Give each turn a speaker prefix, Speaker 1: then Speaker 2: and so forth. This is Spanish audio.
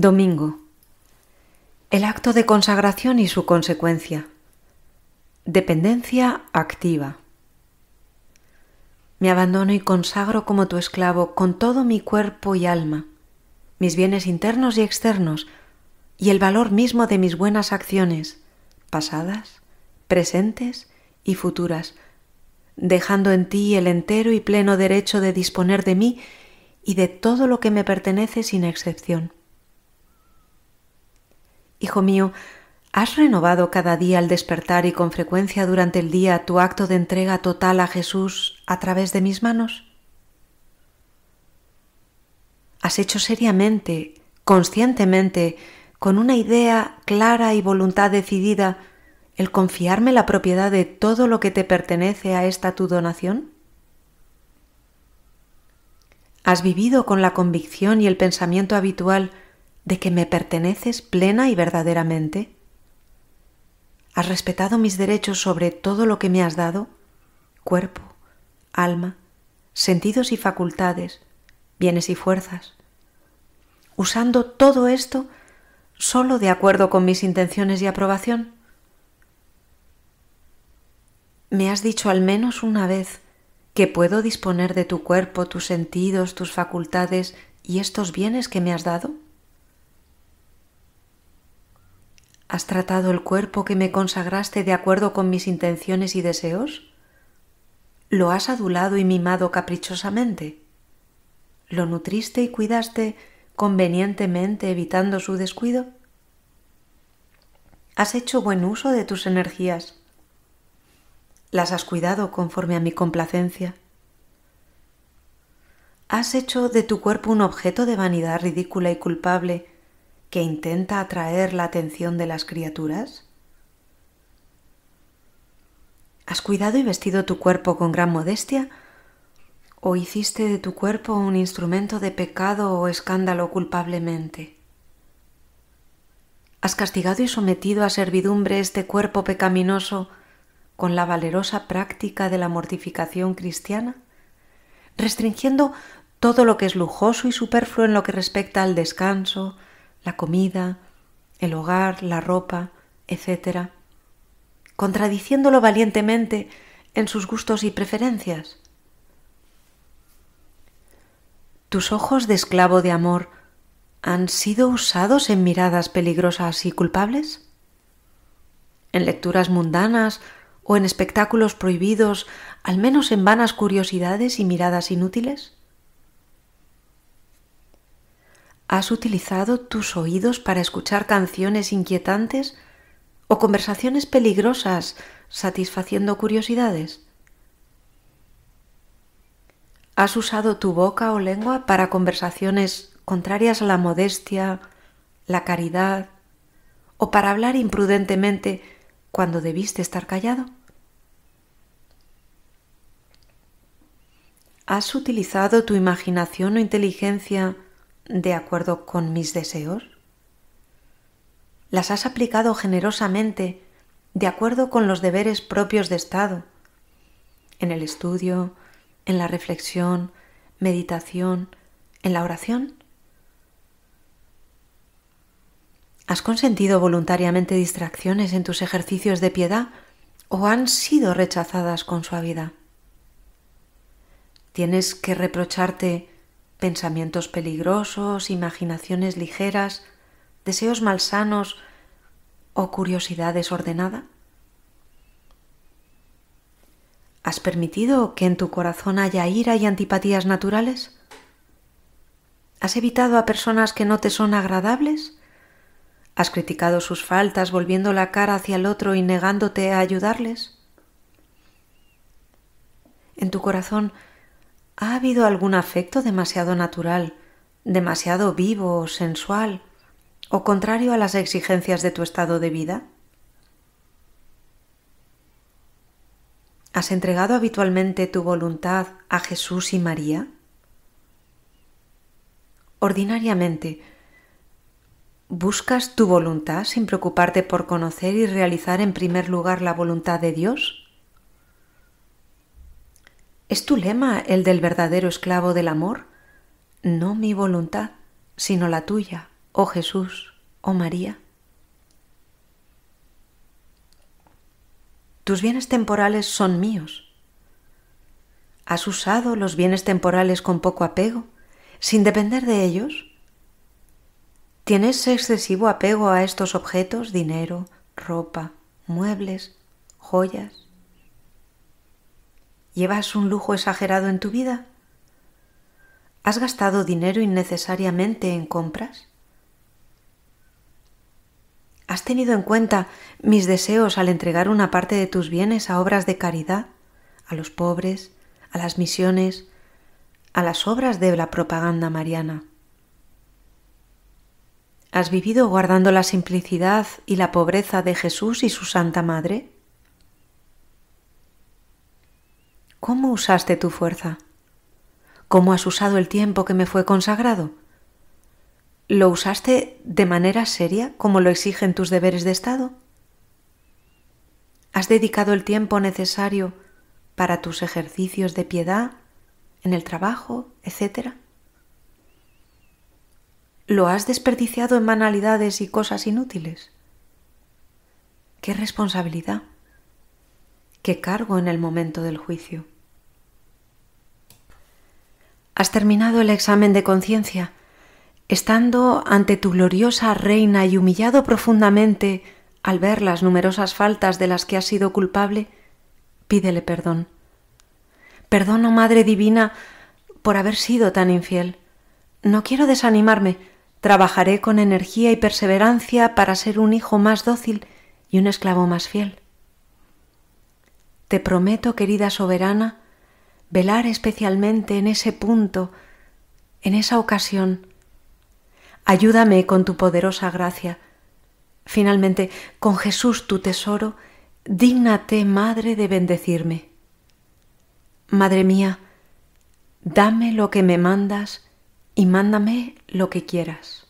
Speaker 1: Domingo. El acto de consagración y su consecuencia. Dependencia activa. Me abandono y consagro como tu esclavo con todo mi cuerpo y alma, mis bienes internos y externos, y el valor mismo de mis buenas acciones, pasadas, presentes y futuras, dejando en ti el entero y pleno derecho de disponer de mí y de todo lo que me pertenece sin excepción. Hijo mío, ¿has renovado cada día al despertar y con frecuencia durante el día tu acto de entrega total a Jesús a través de mis manos? ¿Has hecho seriamente, conscientemente, con una idea clara y voluntad decidida, el confiarme la propiedad de todo lo que te pertenece a esta tu donación? ¿Has vivido con la convicción y el pensamiento habitual de que me perteneces plena y verdaderamente? ¿Has respetado mis derechos sobre todo lo que me has dado? Cuerpo, alma, sentidos y facultades, bienes y fuerzas. Usando todo esto solo de acuerdo con mis intenciones y aprobación. Me has dicho al menos una vez que puedo disponer de tu cuerpo, tus sentidos, tus facultades y estos bienes que me has dado. ¿Has tratado el cuerpo que me consagraste de acuerdo con mis intenciones y deseos? ¿Lo has adulado y mimado caprichosamente? ¿Lo nutriste y cuidaste convenientemente evitando su descuido? ¿Has hecho buen uso de tus energías? ¿Las has cuidado conforme a mi complacencia? ¿Has hecho de tu cuerpo un objeto de vanidad ridícula y culpable que intenta atraer la atención de las criaturas? ¿Has cuidado y vestido tu cuerpo con gran modestia? ¿O hiciste de tu cuerpo un instrumento de pecado o escándalo culpablemente? ¿Has castigado y sometido a servidumbre este cuerpo pecaminoso con la valerosa práctica de la mortificación cristiana? Restringiendo todo lo que es lujoso y superfluo en lo que respecta al descanso, la comida, el hogar, la ropa, etc., contradiciéndolo valientemente en sus gustos y preferencias. Tus ojos de esclavo de amor han sido usados en miradas peligrosas y culpables? ¿En lecturas mundanas o en espectáculos prohibidos, al menos en vanas curiosidades y miradas inútiles? ¿Has utilizado tus oídos para escuchar canciones inquietantes o conversaciones peligrosas satisfaciendo curiosidades? ¿Has usado tu boca o lengua para conversaciones contrarias a la modestia, la caridad o para hablar imprudentemente cuando debiste estar callado? ¿Has utilizado tu imaginación o inteligencia de acuerdo con mis deseos? ¿Las has aplicado generosamente de acuerdo con los deberes propios de Estado? En el estudio, en la reflexión, meditación, en la oración. ¿Has consentido voluntariamente distracciones en tus ejercicios de piedad o han sido rechazadas con suavidad? ¿Tienes que reprocharte pensamientos peligrosos, imaginaciones ligeras, deseos malsanos o curiosidad desordenada? ¿Has permitido que en tu corazón haya ira y antipatías naturales? ¿Has evitado a personas que no te son agradables? ¿Has criticado sus faltas volviendo la cara hacia el otro y negándote a ayudarles? En tu corazón ¿Ha habido algún afecto demasiado natural, demasiado vivo, o sensual, o contrario a las exigencias de tu estado de vida? ¿Has entregado habitualmente tu voluntad a Jesús y María? Ordinariamente, ¿buscas tu voluntad sin preocuparte por conocer y realizar en primer lugar la voluntad de Dios? ¿Es tu lema el del verdadero esclavo del amor? No mi voluntad, sino la tuya, oh Jesús, oh María. Tus bienes temporales son míos. ¿Has usado los bienes temporales con poco apego, sin depender de ellos? ¿Tienes excesivo apego a estos objetos, dinero, ropa, muebles, joyas? ¿Llevas un lujo exagerado en tu vida? ¿Has gastado dinero innecesariamente en compras? ¿Has tenido en cuenta mis deseos al entregar una parte de tus bienes a obras de caridad, a los pobres, a las misiones, a las obras de la propaganda mariana? ¿Has vivido guardando la simplicidad y la pobreza de Jesús y su Santa Madre? ¿Cómo usaste tu fuerza? ¿Cómo has usado el tiempo que me fue consagrado? ¿Lo usaste de manera seria como lo exigen tus deberes de Estado? ¿Has dedicado el tiempo necesario para tus ejercicios de piedad, en el trabajo, etcétera? ¿Lo has desperdiciado en banalidades y cosas inútiles? ¿Qué responsabilidad? ¿Qué cargo en el momento del juicio? has terminado el examen de conciencia, estando ante tu gloriosa reina y humillado profundamente al ver las numerosas faltas de las que has sido culpable, pídele perdón. Perdono, Madre Divina, por haber sido tan infiel. No quiero desanimarme. Trabajaré con energía y perseverancia para ser un hijo más dócil y un esclavo más fiel. Te prometo, querida soberana, velar especialmente en ese punto, en esa ocasión. Ayúdame con tu poderosa gracia. Finalmente, con Jesús tu tesoro, dígnate, Madre, de bendecirme. Madre mía, dame lo que me mandas y mándame lo que quieras.